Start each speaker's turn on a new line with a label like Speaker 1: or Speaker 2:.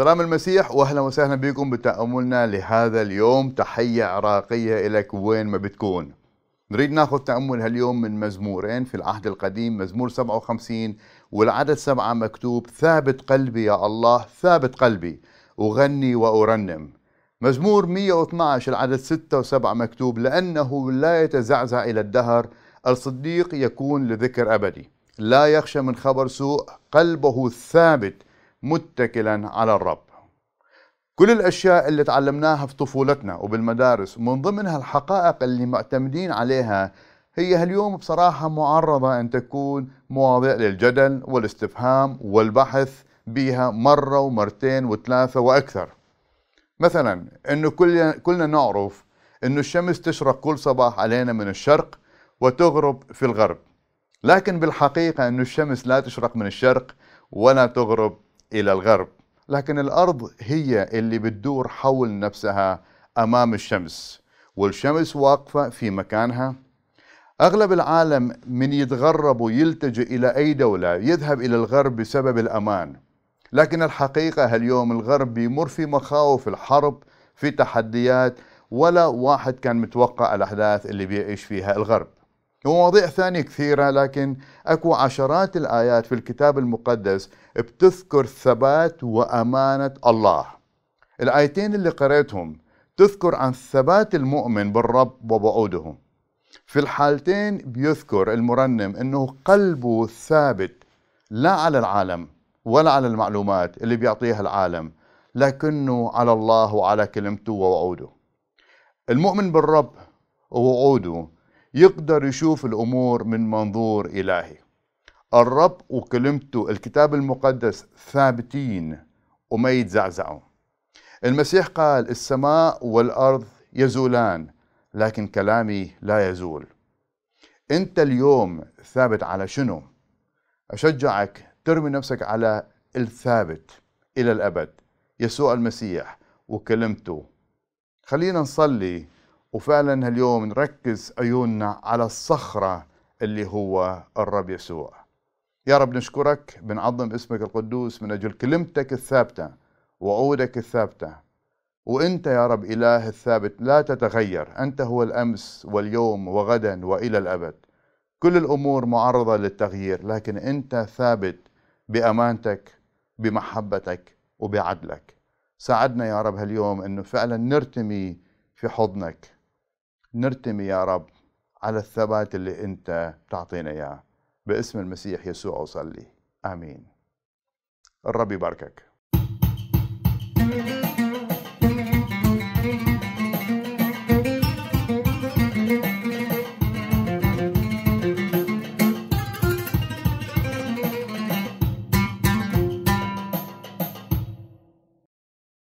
Speaker 1: سلام المسيح واهلا وسهلا بكم بتأملنا لهذا اليوم تحية عراقية لك وين ما بتكون نريد ناخذ تأمل هاليوم من مزمورين في العهد القديم مزمور 57 والعدد سبعة مكتوب ثابت قلبي يا الله ثابت قلبي أغني وأرنم مزمور 112 العدد 6 و7 مكتوب لأنه لا يتزعزع إلى الدهر الصديق يكون لذكر أبدي لا يخشى من خبر سوء قلبه ثابت متكلا على الرب كل الأشياء اللي تعلمناها في طفولتنا وبالمدارس ومن ضمنها الحقائق اللي معتمدين عليها هي اليوم بصراحة معرضة أن تكون مواضيع للجدل والاستفهام والبحث بها مرة ومرتين وثلاثة وأكثر مثلا أنه كلنا نعرف أن الشمس تشرق كل صباح علينا من الشرق وتغرب في الغرب لكن بالحقيقة أن الشمس لا تشرق من الشرق ولا تغرب إلى الغرب لكن الأرض هي اللي بتدور حول نفسها أمام الشمس والشمس واقفة في مكانها أغلب العالم من يتغرب ويلتجئ إلى أي دولة يذهب إلى الغرب بسبب الأمان لكن الحقيقة اليوم الغرب يمر في مخاوف الحرب في تحديات ولا واحد كان متوقع الأحداث اللي بيعيش فيها الغرب ومواضيع ثانية كثيرة لكن أكو عشرات الآيات في الكتاب المقدس بتذكر ثبات وأمانة الله الآيتين اللي قريتهم تذكر عن ثبات المؤمن بالرب وبعوده في الحالتين بيذكر المرنم أنه قلبه ثابت لا على العالم ولا على المعلومات اللي بيعطيها العالم لكنه على الله وعلى كلمته ووعوده المؤمن بالرب ووعوده يقدر يشوف الأمور من منظور إلهي الرب وكلمته الكتاب المقدس ثابتين وما يتزعزعوا المسيح قال السماء والأرض يزولان لكن كلامي لا يزول أنت اليوم ثابت على شنو أشجعك ترمي نفسك على الثابت إلى الأبد يسوع المسيح وكلمته خلينا نصلي وفعلا اليوم نركز عيوننا على الصخرة اللي هو الرب يسوع يا رب نشكرك بنعظم اسمك القدوس من أجل كلمتك الثابتة وعودك الثابتة وأنت يا رب إله الثابت لا تتغير أنت هو الأمس واليوم وغدا وإلى الأبد كل الأمور معرضة للتغيير لكن أنت ثابت بأمانتك بمحبتك وبعدلك ساعدنا يا رب هاليوم أنه فعلا نرتمي في حضنك نرتمي يا رب على الثبات اللي انت بتعطينا اياه باسم المسيح يسوع اصلي امين الرب يباركك